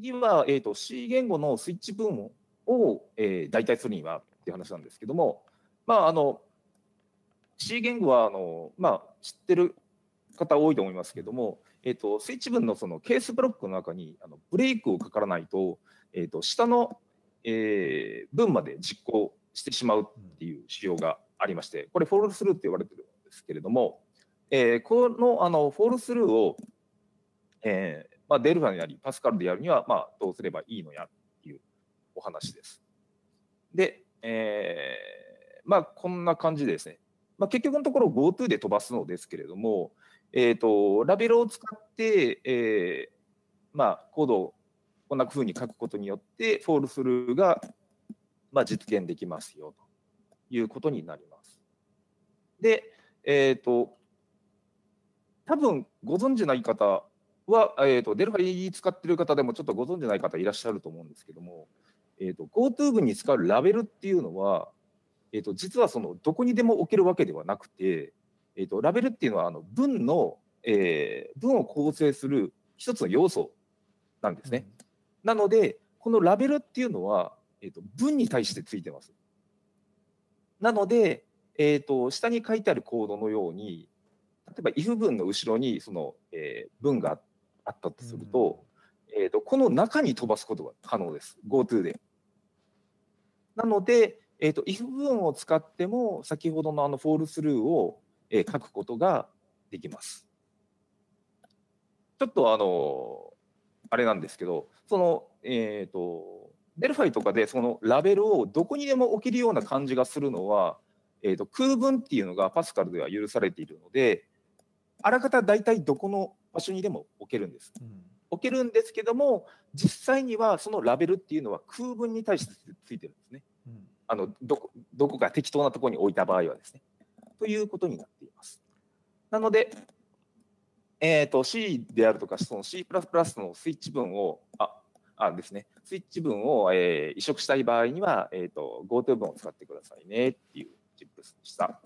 次は、えーと、C 言語のスイッチ部門を、えー、代替するにはっていう話なんですけども、まあ、あの C 言語はあの、まあ、知ってる方多いと思いますけども、えーと、スイッチ文のそのケースブロックの中にあのブレイクをかからないと,、えーと、下の、えー、文まで実行してしまうっていう仕様がありましてこれフォールスルーって言われてるんですけれども、えー、このあのフォールスルーを、えーまあ、デルファでやりパスカルでやるには、まあ、どうすればいいのやっていうお話です。で、えー、まあ、こんな感じでですね、まあ、結局のところ GoTo で飛ばすのですけれども、えーと、ラベルを使って、えーまあ、コードをこんなふうに書くことによってフォールスルーが、まあ、実現できますよということになります。で、えーと、多分ご存じない方は、えーと、デルファイ使ってる方でもちょっとご存じない方いらっしゃると思うんですけども、えーと、GoTo 部に使うラベルっていうのは、えーと、実はそのどこにでも置けるわけではなくて、えーと、とラベルっていうのはあの文の、えー、文を構成する一つの要素なんですね。うん、なのでこのラベルっていうのは、えー、と文に対してついてます。なので、えー、と下に書いてあるコードのように例えば if 文の後ろにその、えー、文があってあったとすると,、えーと、この中に飛ばすことが可能です GoTo で。なので、えーと、と if 文を使っても先ほどのあのフォールスルーを、えー、書くことができます。ちょっとあのあれなんですけどそのえっ、ー、とデルファイとかでそのラベルをどこにでも置けるような感じがするのは、えーと、と空文っていうのがパスカルでは許されているのであらかた大体どこの場所にでも置けるんです。置けるんですけども実際にはそのラベルっていうのは空文に対してついてるんですね。あのどこどこか適当なところに置いた場合はですね。ということになっています。なので、えーと、C であるとかその C++ のスイッチ分をああですねスイッチ分を、えー、移植したい場合には、えーと GoTo 文を使ってくださいねっていうチップスでした。